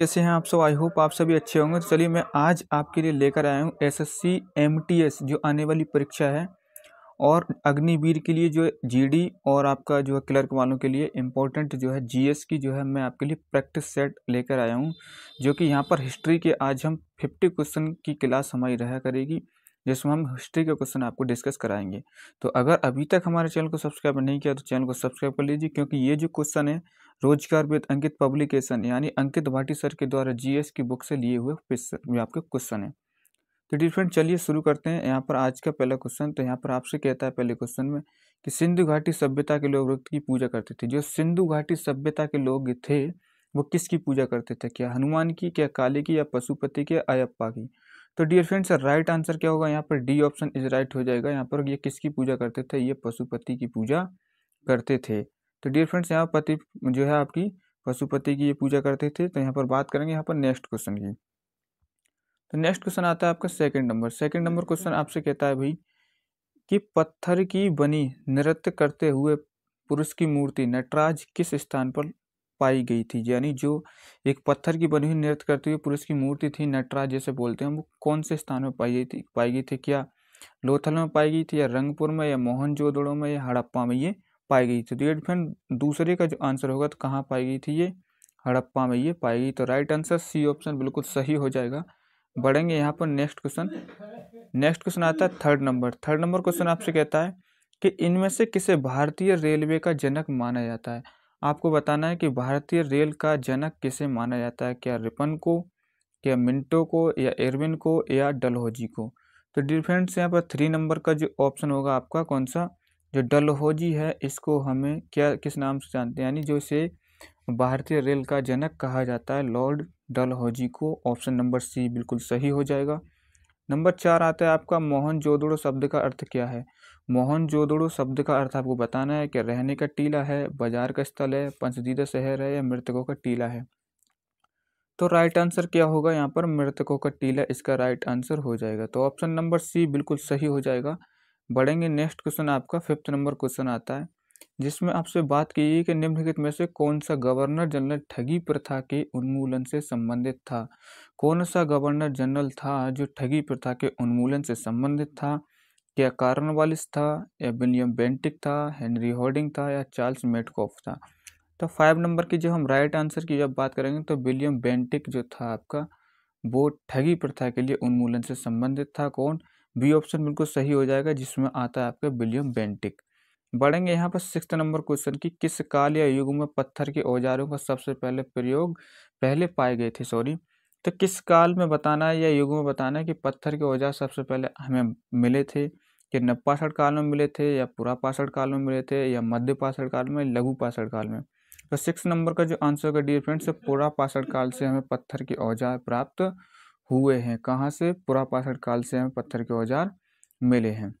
कैसे हैं आप सब आई होप आप सभी अच्छे होंगे तो चलिए मैं आज आपके लिए लेकर आया हूँ S S C M T S जो आने वाली परीक्षा है और अग्निवीर के लिए जो जी डी और आपका जो है क्लर्क वालों के लिए इम्पोर्टेंट जो है जी एस की जो है मैं आपके लिए प्रैक्टिस सेट लेकर आया हूँ जो कि यहाँ पर हिस्ट्री के आज हम फिफ्टी क्वेश्चन की क्लास हमारी रहा करेगी जिसमें हम हिस्ट्री के क्वेश्चन आपको डिस्कस कराएंगे तो अगर अभी तक हमारे चैनल को सब्सक्राइब नहीं किया तो चैनल को सब्सक्राइब कर लीजिए क्योंकि ये जो क्वेश्चन है रोजगार विद अंकित पब्लिकेशन यानी अंकित भाटी सर के द्वारा जीएस की बुक से लिए हुए आपके क्वेश्चन है तो डिफरेंट चलिए शुरू करते हैं यहाँ पर आज का पहला क्वेश्चन तो यहाँ पर आपसे कहता है पहले क्वेश्चन में कि सिंधु घाटी सभ्यता के लोग की पूजा करते थे जो सिंधु घाटी सभ्यता के लोग थे वो किसकी पूजा करते थे क्या हनुमान की क्या काली की या पशुपति की अयप्पा की तो डियर फ्रेंड्स राइट आंसर क्या होगा यहाँ पर डी ऑप्शन इज राइट हो जाएगा यहाँ पर ये किसकी पूजा करते थे ये पशुपति की पूजा करते थे तो डियर फ्रेंड्स यहाँ पति जो है आपकी पशुपति की ये पूजा करते थे तो यहाँ पर बात करेंगे यहाँ पर नेक्स्ट क्वेश्चन की तो नेक्स्ट क्वेश्चन आता है आपका second number second number question आपसे कहता है भाई कि पत्थर की बनी नृत्य करते हुए पुरुष की मूर्ति नटराज किस स्थान पर पाई गई थी यानी जो एक पत्थर की बनी हुई नृत्य करती हुई पुरुष की मूर्ति थी नटराज जैसे बोलते हैं वो कौन से स्थान में पाई गई थी पाई गई थी क्या लोथल में पाई गई थी या रंगपुर में या मोहनजोदड़ो में या हड़प्पा में ये पाई गई थी तो ये फ्रेंड दूसरे का जो आंसर होगा तो कहाँ पाई गई थी ये हड़प्पा में ये पाई गई तो राइट आंसर सी ऑप्शन बिल्कुल सही हो जाएगा बढ़ेंगे यहाँ पर नेक्स्ट क्वेश्चन नेक्स्ट क्वेश्चन आता है third number third number question आपसे कहता है कि इनमें से किसे भारतीय रेलवे का जनक माना जाता है आपको बताना है कि भारतीय रेल का जनक किसे माना जाता है क्या रिपन को या मिंटो को या एरविन को या डलहोजी को तो डिफरेंस यहाँ पर थ्री नंबर का जो ऑप्शन होगा आपका कौन सा जो डलहोजी है इसको हमें क्या किस नाम से जानते हैं यानी जो इसे भारतीय रेल का जनक कहा जाता है लॉर्ड डलहोजी को ऑप्शन नंबर सी बिल्कुल सही हो जाएगा नंबर चार आता है आपका मोहन जोदड़ो शब्द का अर्थ क्या है मोहन जोदड़ो शब्द का अर्थ आपको बताना है कि रहने का टीला है बाजार का स्थल है पंचदीदा शहर है या मृतकों का टीला है तो राइट आंसर क्या होगा यहाँ पर मृतकों का टीला इसका राइट आंसर हो जाएगा तो ऑप्शन नंबर सी बिल्कुल सही हो जाएगा बढ़ेंगे नेक्स्ट क्वेश्चन आपका फिफ्थ नंबर क्वेश्चन आता है जिसमें आपसे बात की गई कि निम्नलिखित में से कौन सा गवर्नर जनरल ठगी प्रथा के उन्मूलन से संबंधित था कौन सा गवर्नर जनरल था जो ठगी प्रथा के उन्मूलन से संबंधित था क्या कार्न वालिस था या विलियम बेंटिक था हेनरी होर्डिंग था या चार्ल्स मेटकॉफ था तो फाइव नंबर की जो हम राइट आंसर की जब बात करेंगे तो विलियम बेंटिक जो था आपका वो ठगी प्रथा के लिए उन्मूलन से संबंधित था कौन बी ऑप्शन बिल्कुल सही हो जाएगा जिसमें आता है आपका विलियम बेंटिक बढ़ेंगे यहाँ पर सिक्स नंबर क्वेश्चन की किस काल या युग में पत्थर के औजारों का सबसे पहले प्रयोग पहले पाए गए थे सॉरी तो किस काल में बताना है या युग में बताना है कि पत्थर के औजार सबसे पहले हमें मिले थे कि नव काल में मिले थे या पूरा पाषाण काल में मिले थे या मध्य पाषाण काल में लघु पाषाण काल में तो सिक्स नंबर का जो आंसर होगा डियर फ्रेंड्स पूरा पाषाण काल से हमें पत्थर के औजार प्राप्त हुए हैं कहाँ से पूरा पाषाण काल से हमें पत्थर के औजार मिले हैं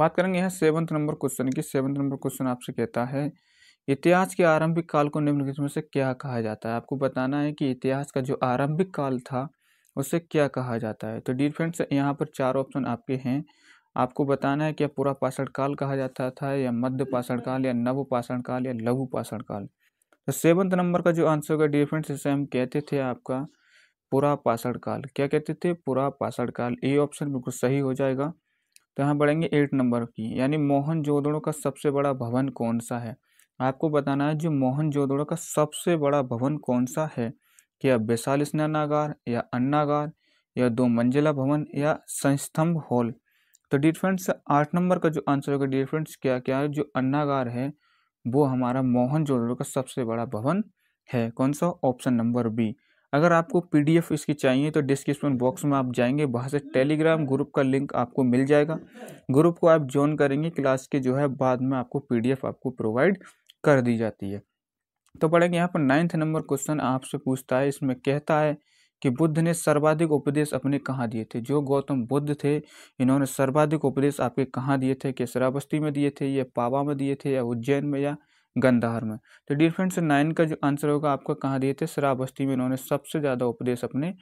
बात करेंगे यहाँ सेवन्थ नंबर क्वेश्चन की सेवन्थ नंबर क्वेश्चन आपसे कहता है इतिहास के आरंभिक काल को निम्नलिखित में से क्या कहा जाता है आपको बताना है कि इतिहास का जो आरंभिक काल था उसे क्या कहा जाता है तो डियर फ्रेंड्स यहाँ पर चार ऑप्शन आपके हैं आपको बताना है कि पूरा पाषण काल कहा जाता था या मध्य पाषण काल या नव पाषण काल या लघु पाषण काल तो सेवंथ नंबर का जो आंसर होगा डियर फ्रेंड्स इसे हम कहते थे आपका पूरा पाषण काल क्या कहते थे पूरा पाषण काल ए ऑप्शन बिल्कुल सही हो जाएगा तो यहाँ बढ़ेंगे एट नंबर की यानी मोहन जोदड़ो का सबसे बड़ा भवन कौन सा है आपको बताना है जो मोहन जोदड़ो का सबसे बड़ा भवन कौन सा है क्या विशाल स्नानागार या अन्नागार या दो मंजिला भवन या संस्तंभ हॉल तो डियर फ्रेंड्स आठ नंबर का जो आंसर होगा डियर फ्रेंड्स क्या क्या है जो अन्नागार है वो हमारा मोहन जोड़ो का सबसे बड़ा भवन है कौन सा ऑप्शन नंबर बी अगर आपको पीडीएफ इसकी चाहिए तो डिस्क्रिप्शन बॉक्स में आप जाएंगे वहाँ से टेलीग्राम ग्रुप का लिंक आपको मिल जाएगा ग्रुप को आप ज्वाइन करेंगे क्लास के जो है बाद में आपको पीडीएफ आपको प्रोवाइड कर दी जाती है तो पढ़ेंगे यहाँ पर नाइन्थ नंबर क्वेश्चन आपसे पूछता है इसमें कहता है कि बुद्ध ने सर्वाधिक उपदेश अपने कहाँ दिए थे जो गौतम बुद्ध थे इन्होंने सर्वाधिक उपदेश आपके कहाँ दिए थे कि श्रावस्ती में दिए थे या पावा में दिए थे या उज्जैन में या गंधार में तो डियर फ्रेंड्स नाइन का जो आंसर होगा आपका कहाँ दिए थे शराबस्ती में इन्होंने सबसे ज़्यादा उपदेश अपने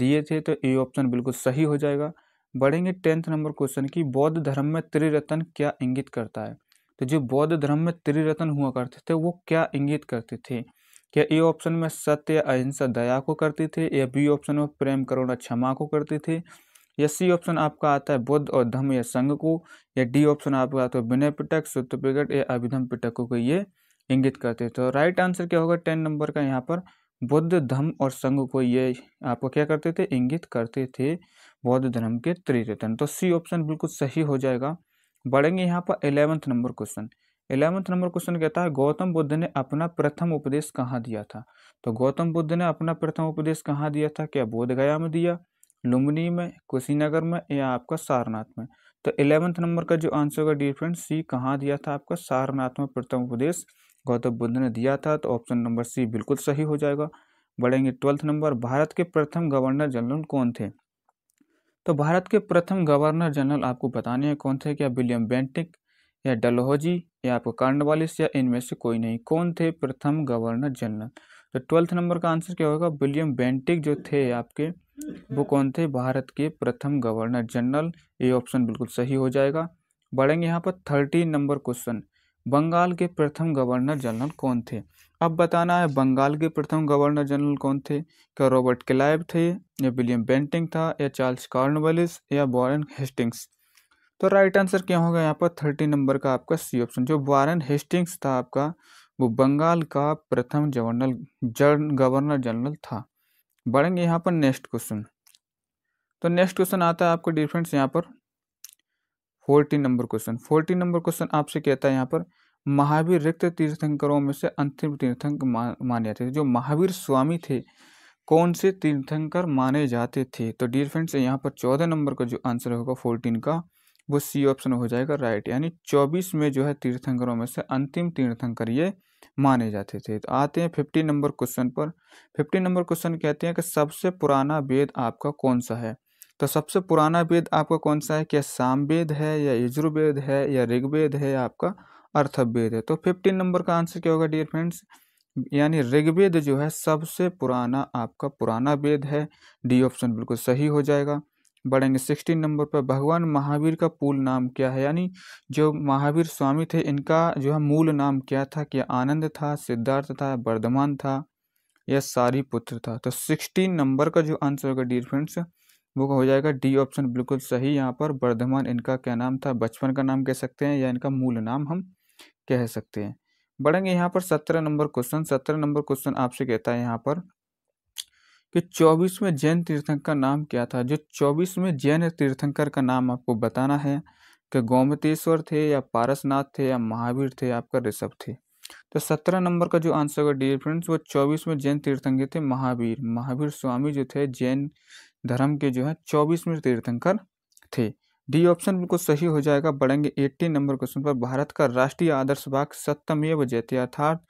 दिए थे तो ये ऑप्शन बिल्कुल सही हो जाएगा बढ़ेंगे टेंथ नंबर क्वेश्चन की बौद्ध धर्म में त्रिरत्न क्या इंगित करता है तो जो बौद्ध धर्म में त्रिरत्न हुआ करते थे वो क्या इंगित करते थे क्या ए ऑप्शन में सत्य अहिंसा दया को करती थे या बी ऑप्शन में प्रेम करुणा क्षमा को करते थे या सी ऑप्शन आपका आता है बुद्ध और धम्म या संघ को या डी ऑप्शन आपका आता है विनय पिटक सुत्त पिटक या अभिधम पिटकों को ये इंगित करते थे तो राइट आंसर क्या होगा टेन नंबर का यहाँ पर बुद्ध धम्म और संघ को ये आपको क्या करते थे इंगित करते थे बौद्ध धर्म के त्रिरतन तो सी ऑप्शन बिल्कुल सही हो जाएगा बढ़ेंगे यहाँ पर eleventh number question eleventh number question कहता है गौतम बुद्ध ने अपना प्रथम उपदेश कहाँ दिया था तो गौतम बुद्ध ने अपना प्रथम उपदेश कहाँ दिया था क्या बोधगया में दिया लुम्बनी में कुशीनगर में या आपका सारनाथ में तो इलेवंथ नंबर का जो आंसर होगा डी फ्रेंड सी कहाँ दिया था आपका सारनाथ में प्रथम उपदेश गौतम बुद्ध ने दिया था तो ऑप्शन नंबर सी बिल्कुल सही हो जाएगा बढ़ेंगे ट्वेल्थ नंबर भारत के प्रथम गवर्नर जनरल कौन थे तो भारत के प्रथम गवर्नर जनरल आपको बताने हैं कौन थे क्या विलियम बेंटिक या डलहौजी या आपको कार्नवालिस या इनमें से कोई नहीं कौन थे प्रथम गवर्नर जनरल तो ट्वेल्थ नंबर का आंसर क्या होगा विलियम बेंटिक जो थे आपके वो कौन थे भारत के प्रथम गवर्नर जनरल ये ऑप्शन बिल्कुल सही हो जाएगा बढ़ेंगे यहाँ पर थर्टीन नंबर क्वेश्चन बंगाल के प्रथम गवर्नर जनरल कौन थे अब बताना है बंगाल के प्रथम गवर्नर जनरल कौन थे क्या रॉबर्ट क्लाइव थे या विलियम बेंटिंग था या चार्ल्स कार्नवालिस या बॉरन हेस्टिंग्स तो राइट आंसर क्या होगा यहाँ पर थर्टी नंबर का आपका सी ऑप्शन जो वारन हेस्टिंग्स था आपका वो बंगाल का प्रथम जवर्नल जन गवर्नर जनरल था बढ़ेंगे यहाँ पर नेक्स्ट क्वेश्चन तो नेक्स्ट क्वेश्चन आता है आपको डिफरेंस यहाँ पर fourteen number question fourteen number question आपसे कहता है यहाँ पर महावीर रिक्त तीर्थंकरों में से अंतिम तीर्थंकर माने जाते थे जो महावीर स्वामी थे कौन से तीर्थंकर माने जाते थे तो डियर फ्रेंड्स यहाँ पर चौदह नंबर का जो आंसर होगा फोर्टीन का वो सी ऑप्शन हो जाएगा राइट यानी चौबीस में जो है तीर्थंकरों में से अंतिम तीर्थंकर ये माने जाते थे तो आते हैं फिफ्टी नंबर क्वेश्चन पर फिफ्टी नंबर क्वेश्चन कहते हैं कि सबसे पुराना वेद आपका कौन सा है तो सबसे पुराना वेद आपका कौन सा है क्या सामवेद है या यजुर्वेद है या ऋग्वेद है या आपका अर्थवेद है तो फिफ्टीन नंबर का आंसर क्या होगा डियर फ्रेंड्स यानी ऋग्वेद जो है सबसे पुराना आपका पुराना वेद है डी ऑप्शन बिल्कुल सही हो जाएगा बढ़ेंगे सिक्सटीन नंबर पर भगवान महावीर का पूल नाम क्या है यानी जो महावीर स्वामी थे इनका जो है मूल नाम क्या था क्या आनंद था सिद्धार्थ था वर्धमान था या सारी पुत्र था तो सिक्सटीन नंबर का जो आंसर होगा डियर फ्रेंड्स वो हो जाएगा डी ऑप्शन बिल्कुल सही यहाँ पर वर्धमान इनका क्या नाम था बचपन का नाम कह सकते हैं या इनका मूल नाम हम कह सकते हैं बढ़ेंगे यहाँ पर सत्रह नंबर क्वेश्चन सत्रह नंबर क्वेश्चन आपसे कहता है यहाँ पर कि चौबीसवें जैन तीर्थंकर नाम क्या था जो चौबीसवें जैन तीर्थंकर का नाम आपको बताना है कि गोमतेश्वर थे या पारसनाथ थे या महावीर थे या आपका ऋषभ थे तो सत्रह नंबर का जो आंसर होगा डियर फ्रेंड्स वो चौबीसवें जैन तीर्थंकर थे महावीर महावीर स्वामी जो थे जैन धर्म के जो है चौबीसवें तीर्थंकर थे डी ऑप्शन बिल्कुल सही हो जाएगा बढ़ेंगे एट्टीन नंबर क्वेश्चन पर भारत का राष्ट्रीय आदर्श वाक सत्यमेव जयते अर्थात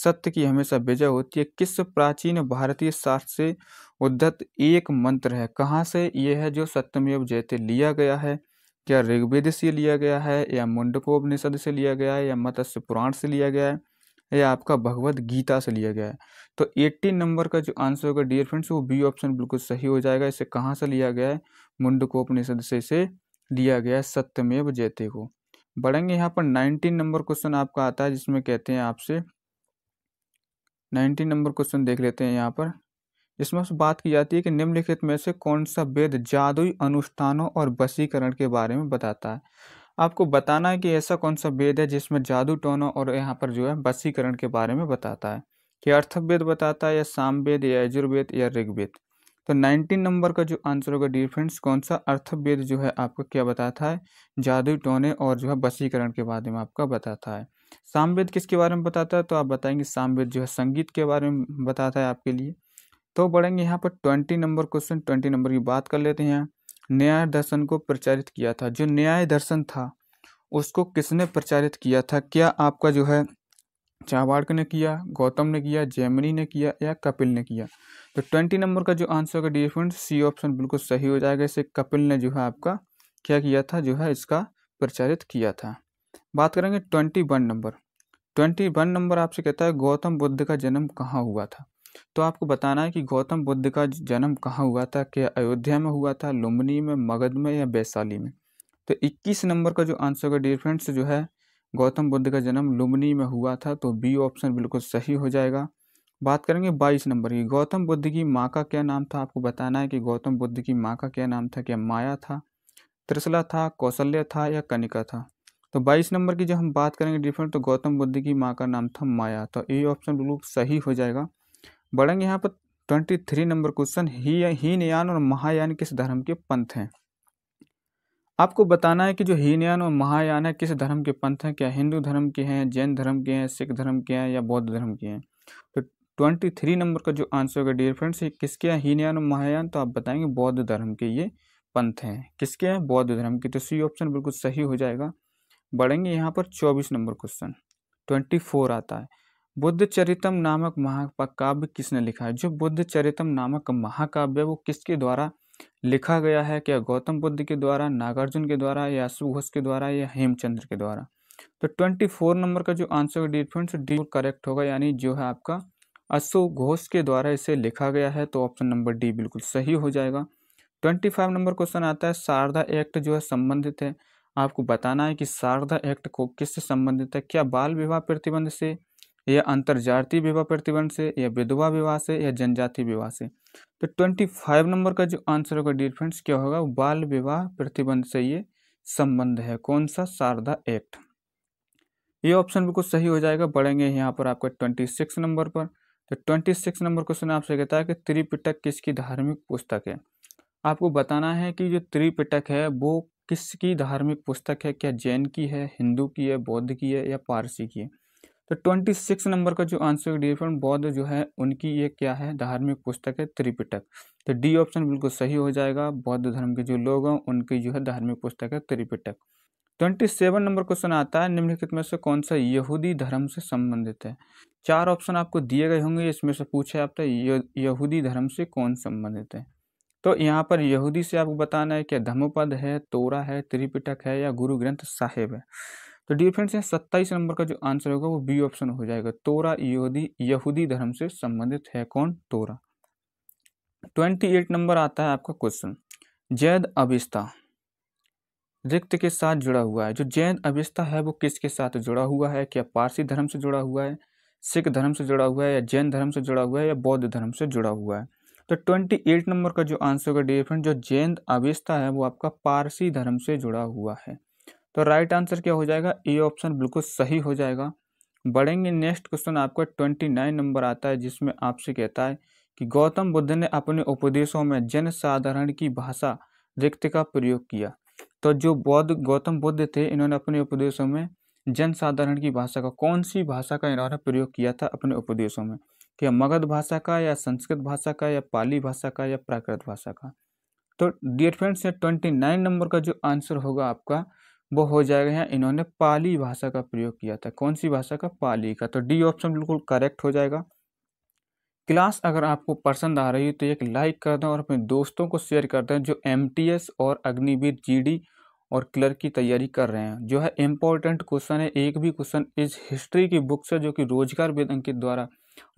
सत्य की हमेशा विजय होती है किस प्राचीन भारतीय शास्त्र से उद्धत एक मंत्र है कहाँ से यह है जो सत्यमेव जयते लिया गया है क्या ऋग्वेद से लिया गया है या मुंडकोपनिषद से लिया गया है या मत्स्य पुराण से लिया गया है या आपका भगवत गीता से लिया गया है तो 18 नंबर का जो आंसर होगा डियर फ्रेंड्स वो बी ऑप्शन बिल्कुल सही हो जाएगा इसे कहाँ से लिया गया है मुंडकोपनिषद से इसे लिया गया है सत्यमेव जयते को बढ़ेंगे यहाँ पर 19 नंबर क्वेश्चन आपका आता है जिसमें कहते हैं आपसे नाइनटीन नंबर क्वेश्चन देख लेते हैं यहाँ पर इसमें बात की जाती है कि निम्नलिखित में से कौन सा वेद जादुई अनुष्ठानों और वसीकरण के बारे में बताता है आपको बताना है कि ऐसा कौन सा वेद है जिसमें जादू टोनों और यहाँ पर जो है वसीकरण के बारे में बताता है कि अर्थवेद बताता है या सामवेद या यजुर्वेद या ऋग्वेद तो 19 नंबर का जो आंसर होगा डिफ्रेंस कौन सा अर्थवेद जो है आपको क्या बताता है जादुई टोने और जो है वसीकरण के बारे में आपका बताता है सामवेद किसके बारे में बताता है तो आप बताएंगे सामवेद जो है संगीत के बारे में बताता है आपके लिए तो बढ़ेंगे यहाँ पर twenty number question twenty number की बात कर लेते हैं न्याय दर्शन को प्रचारित किया था जो न्याय दर्शन था उसको किसने प्रचारित किया था क्या आपका जो है चावाड़क ने किया गौतम ने किया जैमिनी ने किया या कपिल ने किया तो ट्वेंटी नंबर का जो आंसर होगा डी फ्रेंड सी ऑप्शन बिल्कुल सही हो जाएगा इसे कपिल ने जो है आपका क्या किया था जो है इसका प्रचारित किया था बात करेंगे twenty one number twenty one number आपसे कहता है गौतम बुद्ध का जन्म कहाँ हुआ था तो आपको बताना है कि गौतम बुद्ध का जन्म कहाँ हुआ था क्या अयोध्या में हुआ था लुम्बनी में मगध में या वैशाली में तो 21 नंबर का जो आंसर होगा डियर फ्रेंड्स जो है गौतम बुद्ध का जन्म लुम्बनी में हुआ था तो बी ऑप्शन बिल्कुल सही हो जाएगा बात करेंगे 22 नंबर की गौतम बुद्ध की माँ का क्या नाम था आपको बताना है कि गौतम बुद्ध की माँ का क्या नाम था क्या माया था त्रिसला था कौशल्या था या कनिका था तो 22 नंबर की जब हम बात करेंगे डिफरेंट तो गौतम बुद्ध की माँ का नाम था माया तो ए ऑप्शन बिल्कुल सही हो जाएगा बढ़ेंगे यहाँ पर ट्वेंटी थ्री नंबर क्वेश्चन ही हीनयान और महायान किस धर्म के पंथ हैं आपको बताना है कि जो हीनयान और महायान है किस धर्म के पंथ हैं क्या हिंदू धर्म के हैं जैन धर्म के हैं सिख धर्म के हैं या बौद्ध धर्म के हैं तो ट्वेंटी थ्री नंबर का जो आंसर होगा डियर फ्रेंड्स ये किसके हैं हीनयान और महायान तो आप बताएंगे बौद्ध धर्म के ये पंथ हैं किसके हैं बौद्ध धर्म के तो सी ऑप्शन बिल्कुल सही हो जाएगा बढ़ेंगे यहाँ पर चौबीस नंबर क्वेश्चन ट्वेंटी फोर आता है बुद्ध चरितम नामक महाकाव्य किसने लिखा है जो बुद्ध चरितम नामक महाकाव्य है वो किसके द्वारा लिखा गया है क्या गौतम बुद्ध के द्वारा नागार्जुन के द्वारा या सुघोष के द्वारा या हेमचंद्र के द्वारा तो ट्वेंटी फोर नंबर का जो answer dear friends D correct होगा यानी जो है आपका अशोक घोष के द्वारा इसे लिखा गया है तो ऑप्शन नंबर डी बिल्कुल सही हो जाएगा ट्वेंटी फाइव नंबर क्वेश्चन आता है शारदा एक्ट जो है संबंधित है आपको बताना है कि शारदा एक्ट को किससे संबंधित है क्या बाल विवाह प्रतिबंध से या अंतर्जातीय विवाह प्रतिबंध से या विधवा विवाह से या जनजाति विवाह से तो ट्वेंटी फाइव नंबर का जो आंसर होगा डियर फ्रेंड्स क्या होगा बाल विवाह प्रतिबंध से ये संबंध है कौन सा शारदा एक्ट ये ऑप्शन बिल्कुल सही हो जाएगा बढ़ेंगे यहाँ पर आपका ट्वेंटी सिक्स नंबर पर तो ट्वेंटी सिक्स नंबर क्वेश्चन आपसे कहता है कि त्रिपिटक किसकी धार्मिक पुस्तक है आपको बताना है कि जो त्रिपिटक है वो किसकी धार्मिक पुस्तक है क्या जैन की है हिंदू की है बौद्ध की है या पारसी की है तो ट्वेंटी सिक्स नंबर का जो आंसर डी बौद्ध जो है उनकी ये क्या है धार्मिक पुस्तक है त्रिपिटक तो डी ऑप्शन बिल्कुल सही हो जाएगा बौद्ध धर्म के जो लोग हैं उनकी जो है धार्मिक पुस्तक है Tripitaka twenty seven number question आता है निम्नलिखित में से कौन सा यहूदी धर्म से संबंधित है चार ऑप्शन आपको दिए गए होंगे इसमें से पूछे आपका तो, यहूदी धर्म से कौन संबंधित है तो यहाँ पर यहूदी से आपको बताना है क्या धम्मपद है तोरा है त्रिपिटक है या गुरु ग्रंथ साहेब है तो डियर फ्रेंड्स यहाँ सत्ताईस नंबर का जो आंसर होगा वो बी ऑप्शन हो जाएगा तोरा यहूदी यहूदी धर्म से संबंधित है कौन तोरा ट्वेंटी एट नंबर आता है आपका क्वेश्चन जैद अविस्ता रिक्त के साथ जुड़ा हुआ है जो जैद अविस्ता है वो किसके साथ जुड़ा हुआ है क्या पारसी धर्म से जुड़ा हुआ है सिख धर्म से जुड़ा हुआ है या जैन धर्म से जुड़ा हुआ है या बौद्ध धर्म से जुड़ा हुआ है तो ट्वेंटी एट नंबर का जो आंसर होगा डिफरेंट फ्रेंड जो जैन अवेस्ता है वो आपका पारसी धर्म से जुड़ा हुआ है तो राइट आंसर क्या हो जाएगा ए ऑप्शन बिल्कुल सही हो जाएगा बढ़ेंगे नेक्स्ट क्वेश्चन आपका ट्वेंटी नाइन नंबर आता है जिसमें आपसे कहता है कि गौतम बुद्ध ने अपने उपदेशों में जन साधारण की भाषा रिक्त का प्रयोग किया तो जो बौद्ध गौतम बुद्ध थे इन्होंने अपने उपदेशों में जन साधारण की भाषा का कौन सी भाषा का इन्होंने प्रयोग किया था अपने उपदेशों में कि मगध भाषा का या संस्कृत भाषा का या पाली भाषा का या प्राकृत भाषा का तो dear friends twenty nine number का जो आंसर होगा आपका वो हो जाएगा यहाँ इन्होंने पाली भाषा का प्रयोग किया था कौन सी भाषा का पाली का तो डी ऑप्शन बिल्कुल करेक्ट हो जाएगा क्लास अगर आपको पसंद आ रही हो तो एक लाइक कर दें और अपने दोस्तों को शेयर कर दें जो एम और अग्निवीर जी और क्लर्क की तैयारी कर रहे हैं जो है इम्पोर्टेंट क्वेश्चन है एक भी क्वेश्चन इस हिस्ट्री की बुक से जो कि रोजगार वेद अंकित द्वारा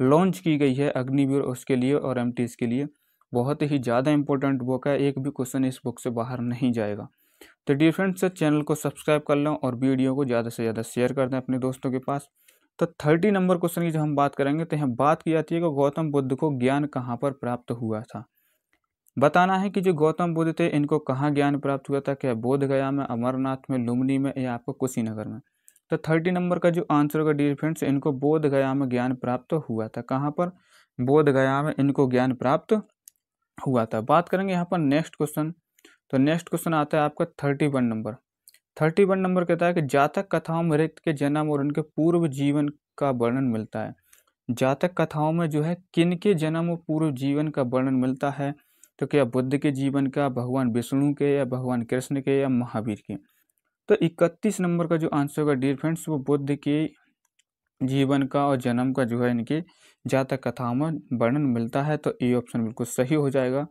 लॉन्च की गई है अग्निवीर उसके लिए और एम के लिए बहुत ही ज़्यादा इंपॉर्टेंट बुक है एक भी क्वेश्चन इस बुक से बाहर नहीं जाएगा तो डियर फ्रेंड्स चैनल को सब्सक्राइब कर लें और वीडियो को ज़्यादा से ज़्यादा शेयर कर दें अपने दोस्तों के पास तो थर्टी नंबर क्वेश्चन की जब हम बात करेंगे तो यहाँ बात की जाती है कि गौतम बुद्ध को ज्ञान कहाँ पर प्राप्त हुआ था बताना है कि जो गौतम बुद्ध थे इनको कहाँ ज्ञान प्राप्त हुआ था क्या बोधगया में अमरनाथ में लुमनी में या आपको कुशीनगर में तो थर्टी नंबर का जो आंसर होगा डियर फ्रेंड्स इनको बोध गया में ज्ञान प्राप्त हुआ था कहाँ पर बोध गया में इनको ज्ञान प्राप्त हुआ था बात करेंगे यहाँ पर नेक्स्ट क्वेश्चन तो नेक्स्ट क्वेश्चन आता है आपका thirty one number thirty one number कहता है कि जातक कथाओं में रिक्त के जन्म और उनके पूर्व जीवन का वर्णन मिलता है जातक कथाओं में जो है किन के जन्म और पूर्व जीवन का वर्णन मिलता है तो क्या बुद्ध के जीवन का भगवान विष्णु के या भगवान कृष्ण के या महावीर के तो इकतीस नंबर का जो आंसर होगा डियर फ्रेंड्स वो बुद्ध के जीवन का और जन्म का जो है इनके जातक कथाओं में वर्णन मिलता है तो ये ऑप्शन बिल्कुल सही हो जाएगा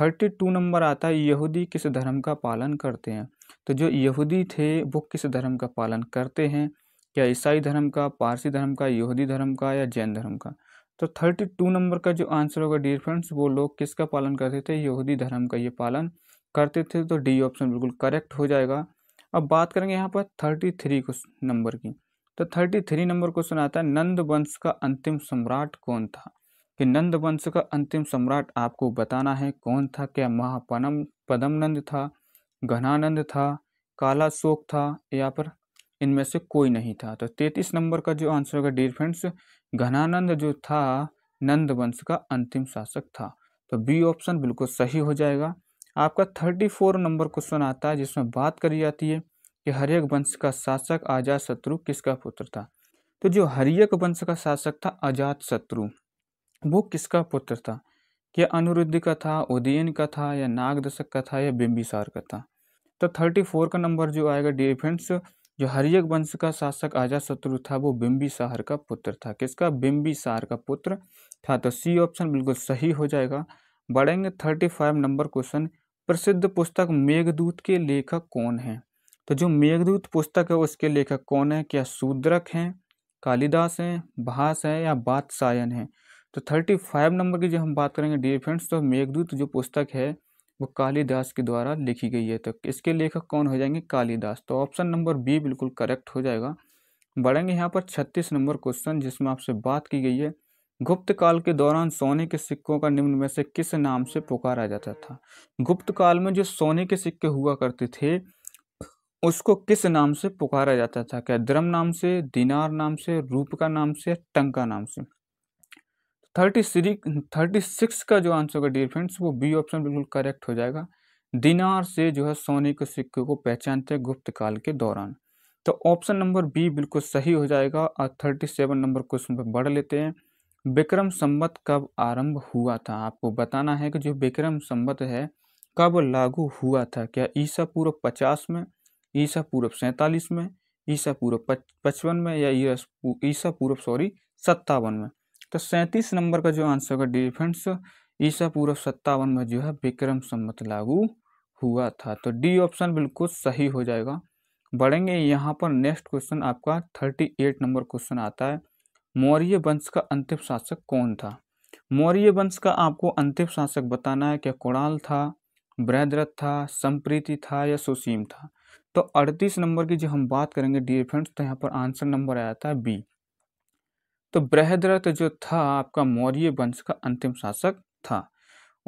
थर्टी टू नंबर आता है यहूदी किस धर्म का पालन करते हैं तो जो यहूदी थे वो किस धर्म का पालन करते हैं क्या ईसाई धर्म का पारसी धर्म का यहूदी धर्म का या जैन धर्म का तो थर्टी टू नंबर का जो आंसर होगा डियर फ्रेंड्स वो लोग किसका पालन करते थे यहूदी धर्म का ये पालन करते थे तो डी ऑप्शन बिल्कुल करेक्ट हो जाएगा अब बात करेंगे यहाँ पर थर्टी थ्री नंबर की तो थर्टी थ्री नंबर क्वेश्चन आता है नंद वंश का अंतिम सम्राट कौन था कि नंद वंश का अंतिम सम्राट आपको बताना है कौन था क्या महापनम पदम नंद था घनानंद था काला शोक था या पर इनमें से कोई नहीं था तो तैतीस नंबर का जो आंसर होगा डियर फ्रेंड्स घनानंद जो था नंद वंश का अंतिम शासक था तो बी ऑप्शन बिल्कुल सही हो जाएगा आपका थर्टी फोर नंबर क्वेश्चन आता है जिसमें बात करी जाती है कि हरियक वंश का शासक आजाद शत्रु किसका पुत्र था तो जो हरियक वंश का शासक था आजाद शत्रु वो किसका पुत्र था क्या अनुरुद्ध का था उदयन का था या नागदशक का था या बिम्बिसार का था तो थर्टी फोर का नंबर जो आएगा डिफेंस जो हरियक वंश का शासक आजा शत्रु था वो बिम्बिसार का पुत्र था किसका बिम्बिसार का पुत्र था तो सी ऑप्शन बिल्कुल सही हो जाएगा बढ़ेंगे थर्टी फाइव नंबर क्वेश्चन प्रसिद्ध पुस्तक मेघदूत के लेखक कौन हैं तो जो मेघदूत पुस्तक है उसके लेखक कौन है क्या शूद्रक हैं कालिदास हैं भास हैं या बादशायन हैं तो थर्टी फाइव नंबर की जो हम बात करेंगे डी फ्रेंड्स तो मेघदूत जो पुस्तक है वो कालिदास के द्वारा लिखी गई है तो इसके लेखक कौन हो जाएंगे कालिदास तो ऑप्शन नंबर बी बिल्कुल करेक्ट हो जाएगा बढ़ेंगे यहाँ पर छत्तीस नंबर क्वेश्चन जिसमें आपसे बात की गई है गुप्त काल के दौरान सोने के सिक्कों का निम्न में से किस नाम से पुकारा जाता था गुप्त काल में जो सोने के सिक्के हुआ करते थे उसको किस नाम से पुकारा जाता था क्या द्रम नाम से दिनार नाम से रूप का नाम से टंका नाम से थर्टी थ्री थर्टी सिक्स का जो आंसर होगा डियर फ्रेंड्स वो बी ऑप्शन बिल्कुल करेक्ट हो जाएगा दिनार से जो है सोने के सिक्के को पहचानते गुप्त काल के दौरान तो ऑप्शन नंबर बी बिल्कुल सही हो जाएगा और थर्टी सेवन नंबर क्वेश्चन पर बढ़ लेते हैं विक्रम संबत कब आरंभ हुआ था आपको बताना है कि जो विक्रम संबत है कब लागू हुआ था क्या ईसा पूर्व पचास में ईसा पूर्व सैंतालीस में ईसा पूर्व पचपन में या ईसा पूर्व सॉरी सत्तावन में तो सैंतीस नंबर का जो आंसर होगा डिफेंस ईसा पूर्व सत्तावन में जो है विक्रम संबत लागू हुआ था तो डी ऑप्शन बिल्कुल सही हो जाएगा बढ़ेंगे यहाँ पर नेक्स्ट क्वेश्चन आपका थर्टी एट नंबर क्वेश्चन आता है मौर्य वंश का अंतिम शासक कौन था मौर्य वंश का आपको अंतिम शासक बताना है क्या कोणाल था बृहद्रथ था संप्रीति था या सुसीम था तो 38 नंबर की जो हम बात करेंगे डियर फ्रेंड्स तो यहाँ पर आंसर नंबर आया था बी तो बृहद्रथ जो था आपका मौर्य वंश का अंतिम शासक था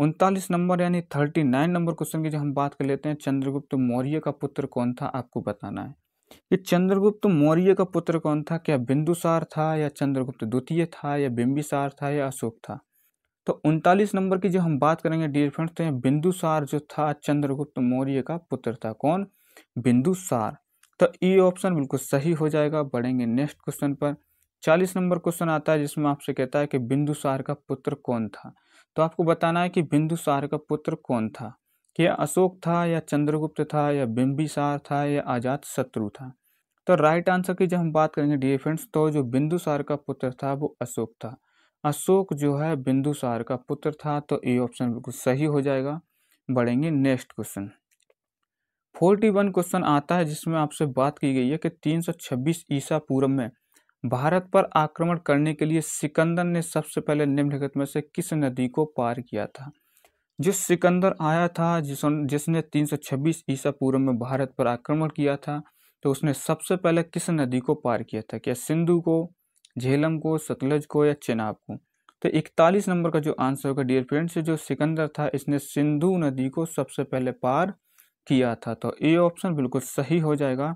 उनतालीस नंबर यानी थर्टी नाइन नंबर क्वेश्चन की जो हम बात कर लेते हैं चंद्रगुप्त मौर्य का पुत्र कौन था आपको बताना है ये चंद्रगुप्त मौर्य का पुत्र कौन था क्या बिंदुसार था या चंद्रगुप्त द्वितीय था या बिंबिसार था या अशोक था तो उनतालीस नंबर की जो हम बात करेंगे डियर फ्रेंड्स तो बिंदुसार जो था चंद्रगुप्त मौर्य का पुत्र था कौन बिंदुसार तो ये e ऑप्शन बिल्कुल सही हो जाएगा बढ़ेंगे नेक्स्ट क्वेश्चन पर चालीस नंबर क्वेश्चन आता है जिसमें आपसे कहता है कि बिंदुसार का पुत्र कौन था तो आपको बताना है कि बिंदुसार का पुत्र कौन था कि यह अशोक था या चंद्रगुप्त था या बिंबिसार था या आजाद शत्रु था तो राइट आंसर की जब हम बात करेंगे डी फ्रेंड्स तो जो बिंदुसार का पुत्र था वो अशोक था अशोक जो है बिंदुसार का पुत्र था तो ये ऑप्शन बिल्कुल सही हो जाएगा बढ़ेंगे next question forty one question आता है जिसमें आपसे बात की गई है कि 326 ईसा पूर्व में भारत पर आक्रमण करने के लिए सिकंदर ने सबसे पहले निम्नलिखित में से किस नदी को पार किया था जिस सिकंदर आया था जिस जिसने 326 ईसा पूर्व में भारत पर आक्रमण किया था तो उसने सबसे पहले किस नदी को पार किया था क्या सिंधु को झेलम को सतलज को या चेनाब को तो 41 नंबर का जो आंसर होगा डियर फ्रेंड्स जो सिकंदर था इसने सिंधु नदी को सबसे पहले पार किया था तो ए ऑप्शन बिल्कुल सही हो जाएगा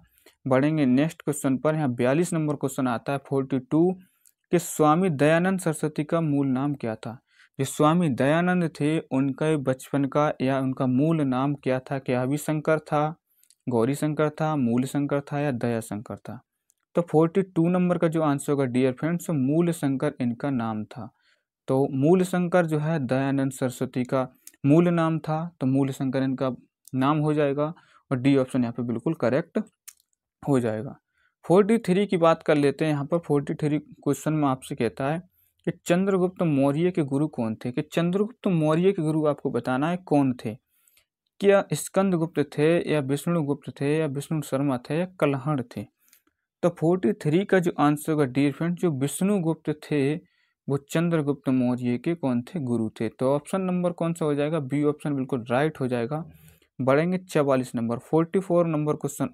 बढ़ेंगे नेक्स्ट क्वेश्चन पर यहाँ बयालीस नंबर क्वेश्चन आता है फोर्टी टू कि स्वामी दयानंद सरस्वती का मूल नाम क्या था जो स्वामी दयानंद थे उनके बचपन का या उनका मूल नाम क्या था क्या रविशंकर था गौरी शंकर था मूल शंकर था या दया शंकर था तो फोर्टी टू नंबर का जो आंसर होगा डियर फ्रेंड्स मूल शंकर इनका नाम था तो मूल शंकर जो है दयानंद सरस्वती का मूल नाम था तो मूल शंकर इनका नाम हो जाएगा और डी ऑप्शन यहाँ पे बिल्कुल करेक्ट हो जाएगा फोर्टी थ्री की बात कर लेते हैं यहाँ पर फोर्टी थ्री क्वेश्चन में आपसे कहता है कि चंद्रगुप्त मौर्य के गुरु कौन थे कि चंद्रगुप्त मौर्य के गुरु आपको बताना है कौन थे क्या स्कंद गुप्त थे या विष्णुगुप्त थे या विष्णु शर्मा थे या कलहण थे तो फोर्टी थ्री का जो आंसर होगा डियर फ्रेंड जो विष्णुगुप्त थे वो चंद्रगुप्त मौर्य के कौन थे गुरु थे तो ऑप्शन नंबर कौन सा हो जाएगा बी ऑप्शन बिल्कुल राइट हो जाएगा बढ़ेंगे चवालीस number forty four number question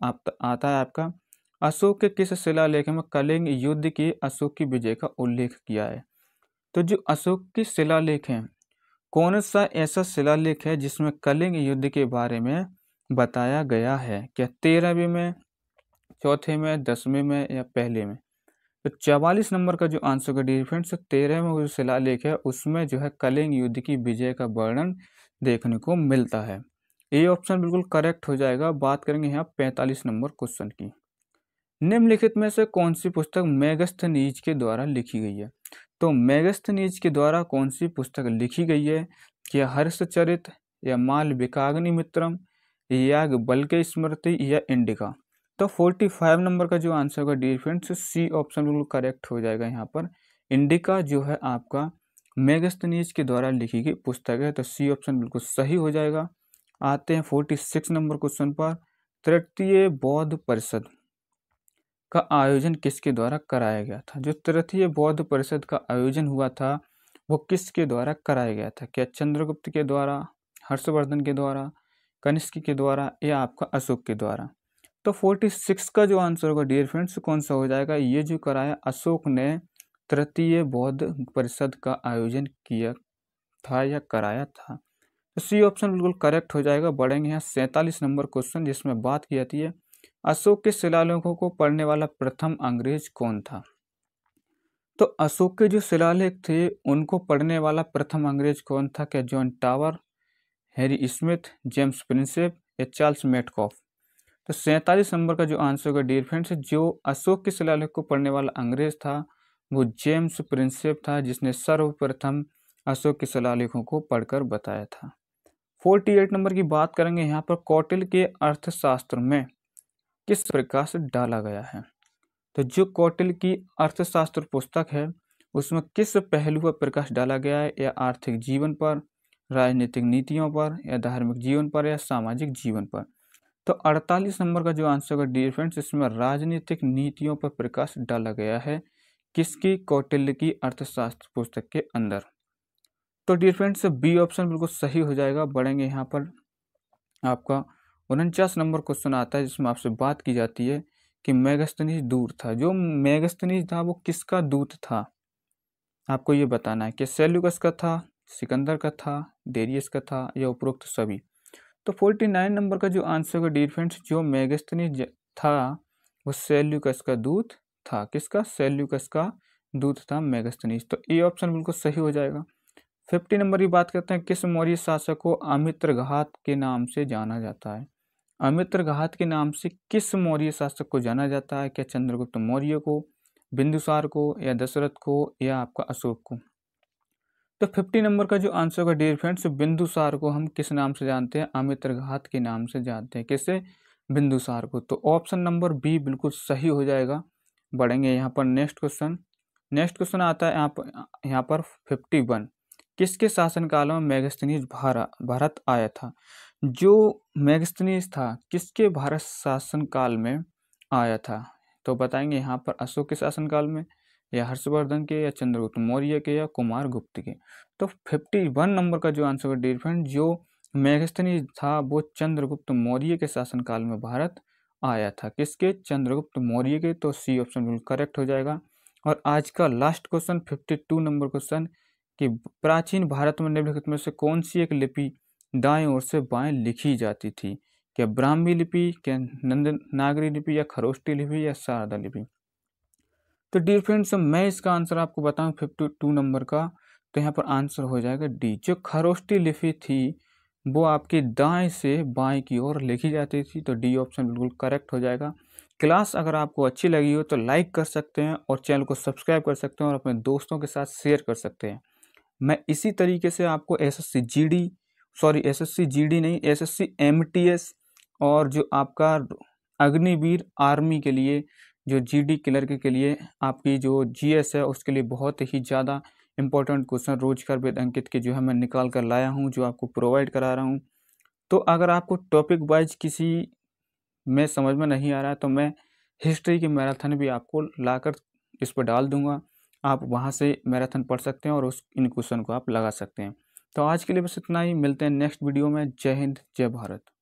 आता है आपका अशोक के किस शिलालेख में कलिंग युद्ध के अशोक की विजय का उल्लेख किया है तो जो अशोक की शिलालेख हैं कौन सा ऐसा शिलालेख है जिसमें कलिंग युद्ध के बारे में बताया गया है क्या तेरहवें में चौथे में दसवें में या पहले में तो चवालीस नंबर का जो आंसर का डिफेंस तेरह में जो शिलालेख है उसमें जो है कलिंग युद्ध की विजय का वर्णन देखने को मिलता है ये ऑप्शन बिल्कुल करेक्ट हो जाएगा बात करेंगे यहाँ पैंतालीस नंबर क्वेश्चन की निम्नलिखित में से कौन सी पुस्तक मेगस्थ नीज के द्वारा लिखी गई है तो मेगस्थनीज के द्वारा कौन सी पुस्तक लिखी गई है क्या हर्षचरित या माल विकाग्नि मित्रम याग बल के स्मृति या इंडिका तो 45 नंबर का जो आंसर होगा डी फ्रेंड्स सी ऑप्शन बिल्कुल करेक्ट हो जाएगा यहाँ पर इंडिका जो है आपका मेगस्थनीज के द्वारा लिखी गई पुस्तक है तो सी ऑप्शन बिल्कुल सही हो जाएगा आते हैं 46 नंबर क्वेश्चन पर तृतीय बौद्ध परिषद का आयोजन किसके द्वारा कराया गया था जो तृतीय बौद्ध परिषद का आयोजन हुआ था वो किसके द्वारा कराया गया था क्या चंद्रगुप्त के द्वारा हर्षवर्धन के द्वारा कनिष्क के द्वारा या आपका अशोक के द्वारा तो फोर्टी सिक्स का जो आंसर होगा डियर फ्रेंड्स कौन सा हो जाएगा ये जो कराया अशोक ने तृतीय बौद्ध परिषद का आयोजन किया था या कराया था तो सी ऑप्शन बिल्कुल करेक्ट हो जाएगा बढ़ेंगे यहाँ सैंतालीस नंबर क्वेश्चन जिसमें बात की जाती है अशोक के शिलालेखों को पढ़ने वाला प्रथम अंग्रेज कौन था तो अशोक के जो शिलालेख थे उनको पढ़ने वाला प्रथम अंग्रेज कौन था क्या John Tower Harry Smith James Prinsep या चार्ल्स मेटकॉफ तो सैंतालीस नंबर का जो आंसर होगा डियर फ्रेंड्स जो अशोक के शिलालेख को पढ़ने वाला अंग्रेज था वो जेम्स प्रिंसेप था जिसने सर्वप्रथम अशोक के शिलालेखों को पढ़कर बताया था फोर्टी एट नंबर की बात करेंगे यहाँ पर कौटिल के अर्थशास्त्र में किस प्रकार से डाला गया है तो जो कौटिल की अर्थशास्त्र पुस्तक है उसमें किस पहलू पर प्रकाश डाला गया है या आर्थिक जीवन पर राजनीतिक नीतियों पर या धार्मिक जीवन पर या सामाजिक जीवन पर तो 48 नंबर का जो आंसर होगा डी फ्रेंड्स इसमें राजनीतिक नीतियों पर प्रकाश डाला गया है किसकी कौटिल्य की अर्थशास्त्र पुस्तक के अंदर तो डी फ्रेंड्स बी ऑप्शन बिल्कुल सही हो जाएगा बढ़ेंगे यहाँ पर आपका उनचास नंबर क्वेश्चन आता है जिसमें आपसे बात की जाती है कि मेगस्तनीज दूर था जो मेगस्तनीज था वो किसका दूत था आपको ये बताना है कि सेल्यूकस का था सिकंदर का था डेरियस का था या उपरोक्त सभी तो फोर्टी नाइन नंबर का जो आंसर होगा डी फ्रेंड्स जो मेगस्तनीज था वो सेल्यूकस का दूत था किसका सेल्यूकस का दूत था मेगस्तनीज तो ये ऑप्शन बिल्कुल सही हो जाएगा फिफ्टी नंबर की बात करते हैं किस मौर्य शासक को घात के नाम से जाना जाता है अमित्र घात के नाम से किस मौर्य शासक को जाना जाता है क्या चंद्रगुप्त मौर्य को बिंदुसार को या दशरथ को या आपका अशोक को तो फिफ्टी नंबर का जो आंसर होगा डियर फ्रेंड्स बिंदुसार को हम किस नाम से जानते हैं अमित्र घात के नाम से जानते हैं किससे बिंदुसार को तो ऑप्शन नंबर बी बिल्कुल सही हो जाएगा बढ़ेंगे यहाँ पर नेक्स्ट क्वेश्चन नेक्स्ट क्वेश्चन आता है यहाँ पर यहाँ पर फिफ्टी वन किसके शासनकाल में मैगस्थनीज भारत आया था जो मैगस्तनीस था किसके भारत शासन काल में आया था तो बताएंगे यहाँ पर अशोक के शासनकाल में या हर्षवर्धन के या चंद्रगुप्त मौर्य के या कुमार गुप्त के तो फिफ्टी वन नंबर का जो आंसर है डियर फ्रेंड जो मेघस्थनीज था वो चंद्रगुप्त मौर्य के शासनकाल में भारत आया था किसके चंद्रगुप्त मौर्य के तो सी ऑप्शन बिल्कुल करेक्ट हो जाएगा और आज का last question fifty two number question कि प्राचीन भारत में निम्नलिखित में से कौन सी एक लिपि दाएं ओर से बाएं लिखी जाती थी क्या ब्राह्मी लिपि क्या नंद नागरी लिपि या खरोष्टी लिपि या शारदा लिपि तो डियर फ्रेंड्स मैं इसका आंसर आपको बताऊं फिफ्टी टू नंबर का तो यहाँ पर आंसर हो जाएगा डी जो खरोष्टी लिपि थी वो आपकी दाएं से बाएं की ओर लिखी जाती थी तो डी ऑप्शन बिल्कुल करेक्ट हो जाएगा क्लास अगर आपको अच्छी लगी हो तो लाइक कर सकते हैं और चैनल को सब्सक्राइब कर सकते हैं और अपने दोस्तों के साथ शेयर कर सकते हैं मैं इसी तरीके से आपको S S C G D sorry SSC GD नहीं एसएससी एमटीएस और जो आपका अग्निवीर आर्मी के लिए जो जीडी क्लर्क के लिए आपकी जो जीएस है उसके लिए बहुत ही ज़्यादा इंपॉर्टेंट क्वेश्चन रोजगार वेद अंकित के जो है मैं निकाल कर लाया हूँ जो आपको प्रोवाइड करा रहा हूँ तो अगर आपको टॉपिक वाइज किसी में समझ में नहीं आ रहा है तो मैं हिस्ट्री की मैराथन भी आपको लाकर इस पर डाल दूंगा आप वहाँ से मैराथन पढ़ सकते हैं और उस इन क्वेश्चन को आप लगा सकते हैं तो आज के लिए बस इतना ही मिलते हैं नेक्स्ट वीडियो में जय हिंद जय भारत